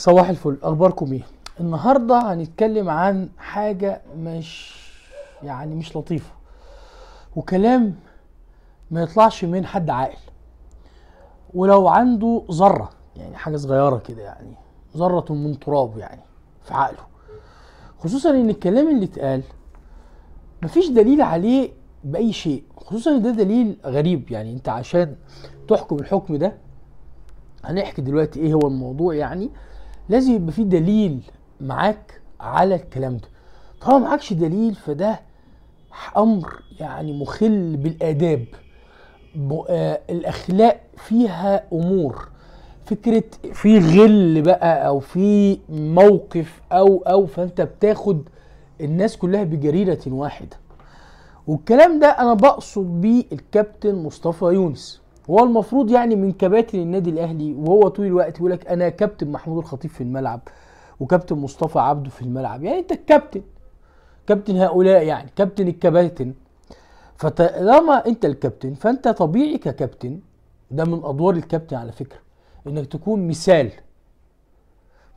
صباح الفل اخباركم ايه النهارده هنتكلم عن حاجه مش يعني مش لطيفه وكلام ما يطلعش من حد عاقل ولو عنده ذره يعني حاجه صغيره كده يعني ذره من تراب يعني في عقله خصوصا ان الكلام اللي اتقال مفيش دليل عليه باي شيء خصوصا ان ده دليل غريب يعني انت عشان تحكم الحكم ده هنحكي دلوقتي ايه هو الموضوع يعني لازم يبقى في دليل معاك على الكلام ده طالما معكش دليل فده امر يعني مخل بالاداب آه، الاخلاق فيها امور فكره في غل بقى او في موقف او او فانت بتاخد الناس كلها بجريره واحده والكلام ده انا بقصد بيه الكابتن مصطفى يونس هو المفروض يعني من كباتن النادي الاهلي وهو طول الوقت يقول لك انا كابتن محمود الخطيب في الملعب وكابتن مصطفى عبده في الملعب يعني انت الكابتن كابتن هؤلاء يعني كابتن الكباتن فطالما انت الكابتن فانت طبيعي ككابتن ده من ادوار الكابتن على فكره انك تكون مثال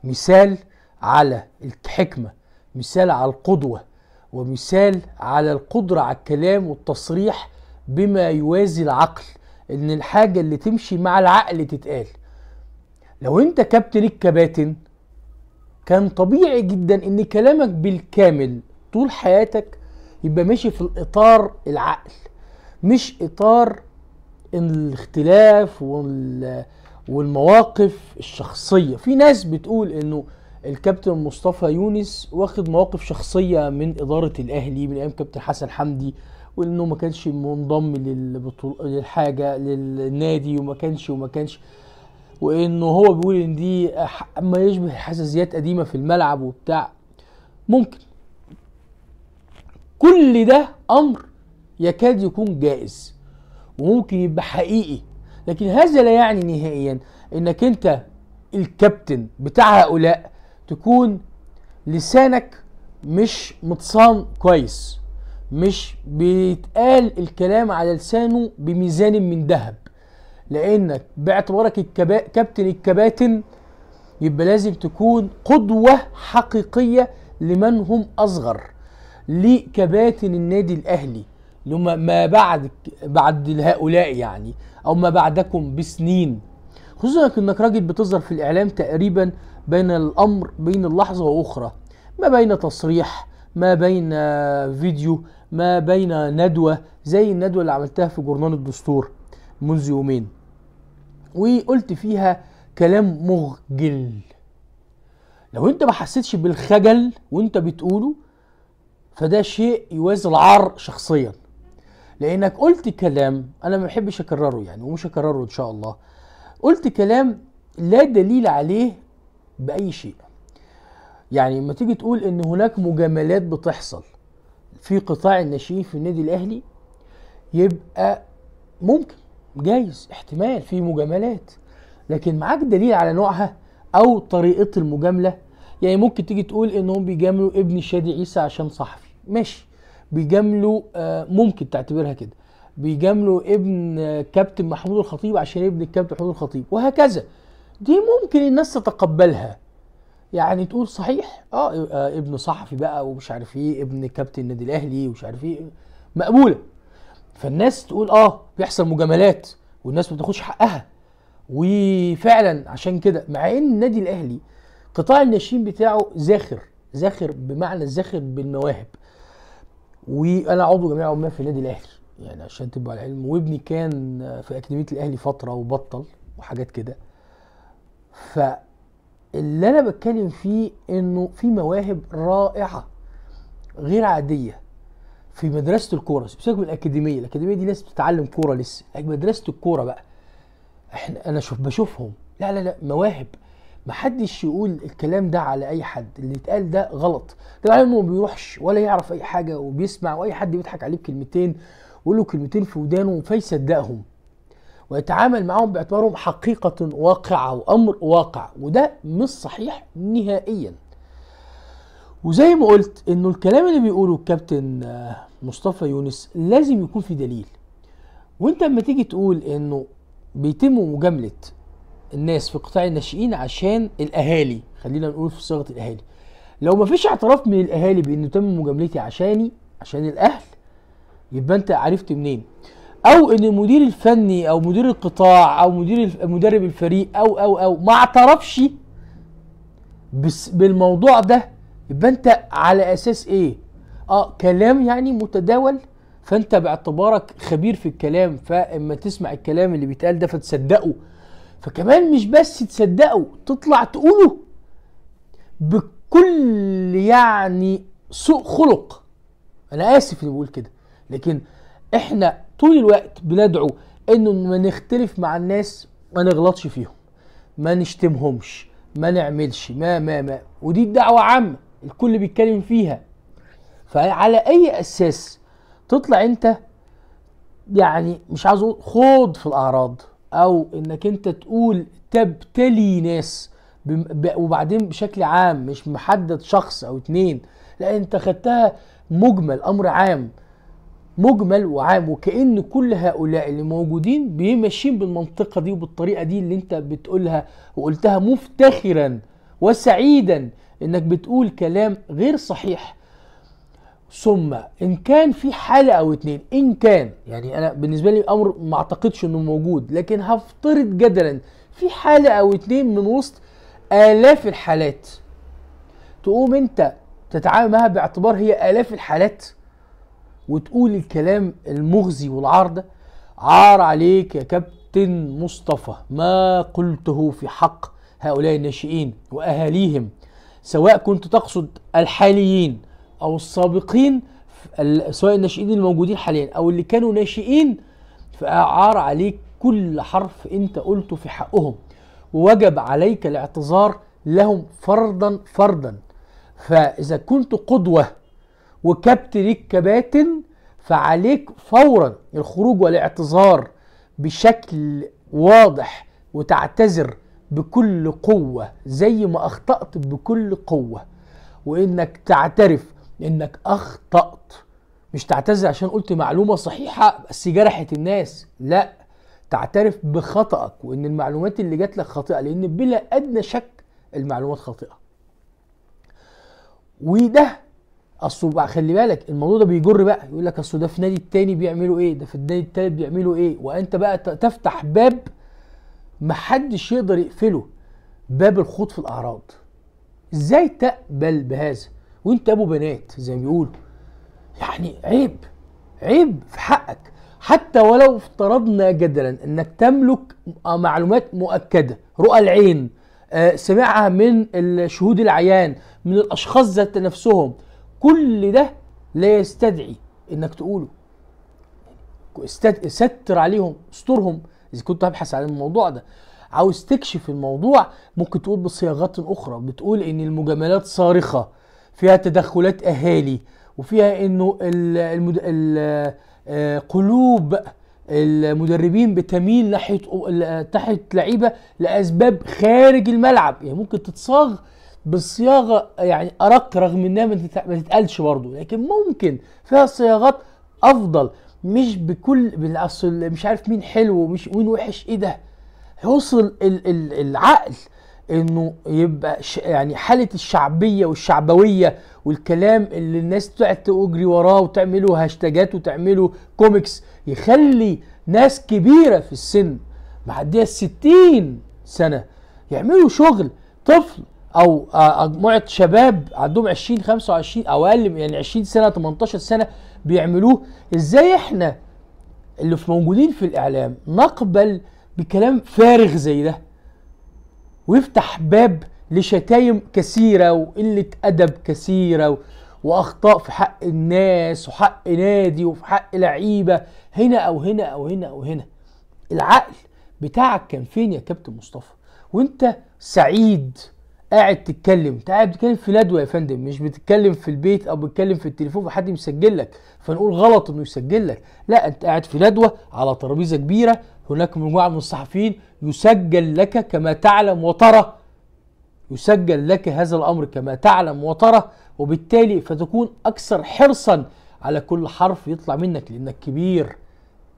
مثال على الحكمه مثال على القدوه ومثال على القدره على الكلام والتصريح بما يوازي العقل ان الحاجه اللي تمشي مع العقل تتقال لو انت كابتن الكباتن كان طبيعي جدا ان كلامك بالكامل طول حياتك يبقى ماشي في الاطار العقل مش اطار الاختلاف والمواقف الشخصيه في ناس بتقول انه الكابتن مصطفى يونس واخد مواقف شخصيه من اداره الاهلي من ايام كابتن حسن حمدي وانه ما كانش منضم للبطوله للحاجه للنادي وما كانش وما كانش وانه هو بيقول ان دي ما يشبه حساسيات قديمه في الملعب وبتاع ممكن كل ده امر يكاد يكون جائز وممكن يبقى حقيقي لكن هذا لا يعني نهائيا انك انت الكابتن بتاع هؤلاء تكون لسانك مش متصان كويس مش بيتقال الكلام على لسانه بميزان من ذهب لانك باعتبارك الكبا... كابتن الكباتن يبقى لازم تكون قدوه حقيقيه لمن هم اصغر لكباتن النادي الاهلي لما ما بعد بعد هؤلاء يعني او ما بعدكم بسنين خصوصا انك راجل بتظهر في الاعلام تقريبا بين الامر بين اللحظه واخرى ما بين تصريح ما بين آه، فيديو ما بين ندوه زي الندوه اللي عملتها في جورنال الدستور منذ يومين وقلت فيها كلام مخجل لو انت ما حسيتش بالخجل وانت بتقوله فده شيء يوازي العار شخصيا لانك قلت كلام انا ما بحبش اكرره يعني ومش هكرره ان شاء الله قلت كلام لا دليل عليه باي شيء يعني لما تيجي تقول ان هناك مجاملات بتحصل في قطاع الناشئين في النادي الاهلي يبقى ممكن جايز احتمال في مجاملات لكن معاك دليل على نوعها او طريقه المجامله يعني ممكن تيجي تقول انهم بيجاملوا ابن شادي عيسى عشان صحفي ماشي بيجاملوا آه، ممكن تعتبرها كده بيجاملوا ابن آه، كابتن محمود الخطيب عشان ابن الكابتن محمود الخطيب وهكذا دي ممكن الناس تتقبلها يعني تقول صحيح اه ابن صحفي بقى ومش عارف ايه ابن كابتن النادي الاهلي ومش عارف ايه مقبوله فالناس تقول اه بيحصل مجاملات والناس ما بتاخدش حقها وفعلا عشان كده مع ان النادي الاهلي قطاع الناشئين بتاعه زاخر زاخر بمعنى الزاخر بالمواهب وانا عضو جمعيه عمال في النادي الاهلي يعني عشان تبقوا على علم وابني كان في اكاديميه الاهلي فتره وبطل وحاجات كده ف اللي انا بتكلم فيه انه في مواهب رائعه غير عاديه في مدرسه الكوره سيبك من الاكاديميه الاكاديميه دي ناس بتتعلم كوره لسه مدرسه الكوره بقى احنا انا شوف بشوفهم لا لا لا مواهب محدش يقول الكلام ده على اي حد اللي اتقال ده غلط طبعا انه ما بيروحش ولا يعرف اي حاجه وبيسمع واي حد بيضحك عليه بكلمتين ويقول له كلمتين في ودانه فيصدقهم ويتعامل معهم باعتبارهم حقيقة واقعة وأمر واقع وده مش صحيح نهائيا وزي ما قلت انه الكلام اللي بيقوله الكابتن آه، مصطفى يونس لازم يكون في دليل وانت لما تيجي تقول انه بيتم مجاملة الناس في قطاع الناشئين عشان الاهالي خلينا نقول في صيغة الاهالي لو مفيش اعتراف من الاهالي بانه تم مجاملتي عشاني عشان الاهل يبقى انت عرفت منين او ان المدير الفني او مدير القطاع او مدير مدرب الفريق او او او ما اعترفش بالموضوع ده يبقى انت على اساس ايه اه كلام يعني متداول فانت باعتبارك خبير في الكلام فاما تسمع الكلام اللي بيتقال ده فتصدقه فكمان مش بس تصدقه تطلع تقوله بكل يعني سوء خلق انا اسف اني بقول كده لكن احنا طول الوقت بندعو انه ما نختلف مع الناس ما نغلطش فيهم ما نشتمهمش ما نعملش ما ما ما ودي الدعوة عامة الكل بيتكلم فيها فعلى اي اساس تطلع انت يعني مش عايز اقول خوض في الاعراض او انك انت تقول تبتلي ناس وبعدين بشكل عام مش محدد شخص او اتنين لا انت خدتها مجمل امر عام مجمل وعام وكأن كل هؤلاء اللي موجودين بيمشين بالمنطقة دي وبالطريقة دي اللي انت بتقولها وقلتها مفتخرا وسعيدا انك بتقول كلام غير صحيح ثم ان كان في حالة او اتنين ان كان يعني انا بالنسبة لي امر ما اعتقدش انه موجود لكن هفترض جدلا في حالة او اتنين من وسط الاف الحالات تقوم انت تتعامل معها باعتبار هي الاف الحالات وتقول الكلام المغزي والعار ده عار عليك يا كابتن مصطفى ما قلته في حق هؤلاء الناشئين واهاليهم سواء كنت تقصد الحاليين او السابقين سواء الناشئين الموجودين حاليا او اللي كانوا ناشئين فعار عليك كل حرف انت قلته في حقهم ووجب عليك الاعتذار لهم فردا فردا فاذا كنت قدوه وكبت ليك كباتن فعليك فورا الخروج والاعتذار بشكل واضح وتعتذر بكل قوة زي ما أخطأت بكل قوة وإنك تعترف إنك أخطأت مش تعتذر عشان قلت معلومة صحيحة بس جرحت الناس لا تعترف بخطأك وإن المعلومات اللي جات لك خاطئة لأن بلا أدنى شك المعلومات خاطئة وده اصل بقى خلي بالك الموضوع ده بيجر بقى يقول لك اصل ده في النادي التاني بيعملوا ايه ده في النادي التالت بيعملوا ايه وانت بقى تفتح باب محدش يقدر يقفله باب الخوض في الاعراض ازاي تقبل بهذا وانت ابو بنات زي ما بيقولوا يعني عيب عيب في حقك حتى ولو افترضنا جدلا انك تملك معلومات مؤكده رؤى العين آه، سمعها من الشهود العيان من الاشخاص ذات نفسهم كل ده لا يستدعي انك تقوله ستر عليهم استرهم اذا كنت هبحث عن الموضوع ده عاوز تكشف الموضوع ممكن تقول بصياغات اخرى بتقول ان المجاملات صارخه فيها تدخلات اهالي وفيها انه المد... آه، قلوب المدربين بتميل ناحيه تحت لعيبه لاسباب خارج الملعب يعني ممكن تتصاغ بالصياغه يعني ارق رغم انها ما تتقالش برضه لكن ممكن فيها صياغات افضل مش بكل بالاصل مش عارف مين حلو ومش وين وحش ايه ده يوصل ال ال العقل انه يبقى يعني حاله الشعبيه والشعبويه والكلام اللي الناس تقعد تجري وراه وتعمله هاشتاجات وتعمله كوميكس يخلي ناس كبيره في السن معديه 60 سنه يعملوا شغل طفل او مجموعه آه، آه، شباب عندهم 20 25 او اقل يعني 20 سنه 18 سنه بيعملوه ازاي احنا اللي في موجودين في الاعلام نقبل بكلام فارغ زي ده ويفتح باب لشتايم كثيره وقله ادب كثيره واخطاء في حق الناس وحق نادي وفي حق لعيبه هنا او هنا او هنا او هنا العقل بتاعك كان فين يا كابتن مصطفى وانت سعيد قاعد تتكلم انت قاعد بتتكلم في ندوه يا فندم مش بتتكلم في البيت او بتتكلم في التليفون وحد مسجل لك فنقول غلط انه يسجل لك لا انت قاعد في ندوه على ترابيزه كبيره هناك مجموعه من الصحفيين يسجل لك كما تعلم وترى يسجل لك هذا الامر كما تعلم وترى وبالتالي فتكون اكثر حرصا على كل حرف يطلع منك لانك كبير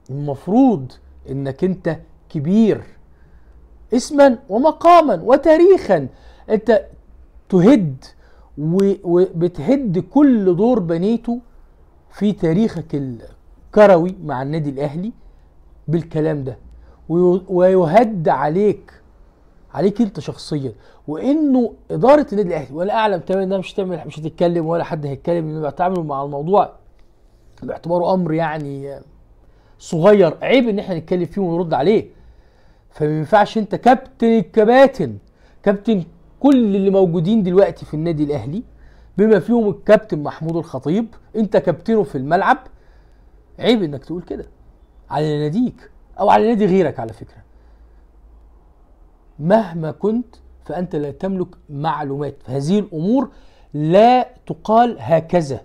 المفروض انك انت كبير اسما ومقاما وتاريخا انت تهد وبتهد كل دور بنيته في تاريخك الكروي مع النادي الاهلي بالكلام ده ويهد عليك عليك انت شخصيا وانه اداره النادي الاهلي وانا اعلم تماما انها مش هتعمل مش هتتكلم ولا حد هيتكلم انه بيتعاملوا مع الموضوع باعتباره امر يعني صغير عيب ان احنا نتكلم فيه ونرد عليه فما ينفعش انت كابتن الكباتن كابتن كل اللي موجودين دلوقتي في النادي الاهلي بما فيهم الكابتن محمود الخطيب انت كابتنه في الملعب عيب انك تقول كده على ناديك او على نادي غيرك على فكره مهما كنت فانت لا تملك معلومات هذه الامور لا تقال هكذا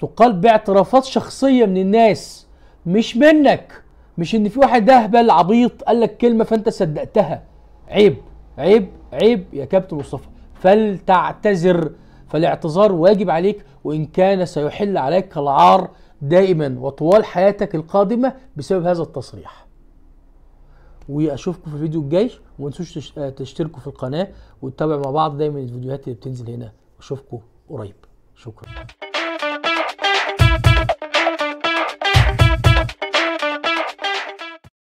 تقال باعترافات شخصيه من الناس مش منك مش ان في واحد اهبل عبيط قال لك كلمه فانت صدقتها عيب عيب عيب يا كابتن مصطفى فلتعتذر فالاعتذار واجب عليك وان كان سيحل عليك العار دائما وطوال حياتك القادمه بسبب هذا التصريح واشوفكم في الفيديو الجاي وما تنسوش آه، تشتركوا في القناه وتتابعوا مع بعض دايما الفيديوهات اللي بتنزل هنا واشوفكم قريب شكرا